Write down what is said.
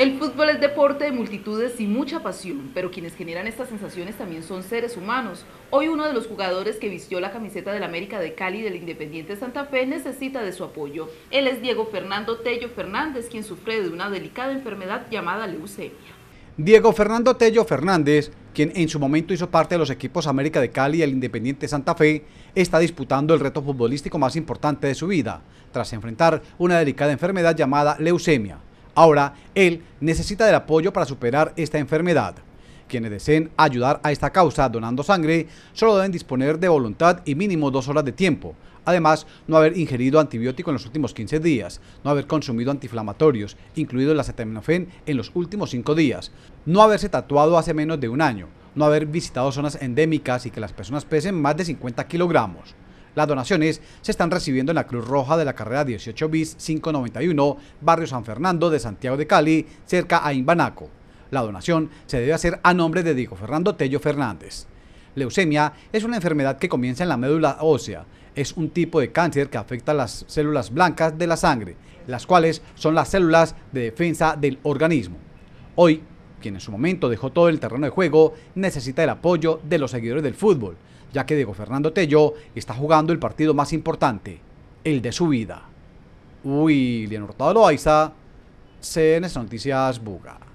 El fútbol es deporte de multitudes y mucha pasión, pero quienes generan estas sensaciones también son seres humanos. Hoy uno de los jugadores que vistió la camiseta del América de Cali del Independiente Santa Fe necesita de su apoyo. Él es Diego Fernando Tello Fernández, quien sufre de una delicada enfermedad llamada leucemia. Diego Fernando Tello Fernández, quien en su momento hizo parte de los equipos América de Cali y el Independiente Santa Fe, está disputando el reto futbolístico más importante de su vida, tras enfrentar una delicada enfermedad llamada leucemia. Ahora, él necesita del apoyo para superar esta enfermedad. Quienes deseen ayudar a esta causa donando sangre solo deben disponer de voluntad y mínimo dos horas de tiempo. Además, no haber ingerido antibiótico en los últimos 15 días, no haber consumido antiinflamatorios, incluido el acetaminofén, en los últimos 5 días, no haberse tatuado hace menos de un año, no haber visitado zonas endémicas y que las personas pesen más de 50 kilogramos. Las donaciones se están recibiendo en la Cruz Roja de la carrera 18 bis 591, barrio San Fernando de Santiago de Cali, cerca a Imbanaco. La donación se debe hacer a nombre de Diego Fernando Tello Fernández. Leucemia es una enfermedad que comienza en la médula ósea. Es un tipo de cáncer que afecta a las células blancas de la sangre, las cuales son las células de defensa del organismo. Hoy, quien en su momento dejó todo el terreno de juego, necesita el apoyo de los seguidores del fútbol, ya que Diego Fernando Tello está jugando el partido más importante, el de su vida. Uy, Leonor Hurtado Loaiza, CNS Noticias Buga.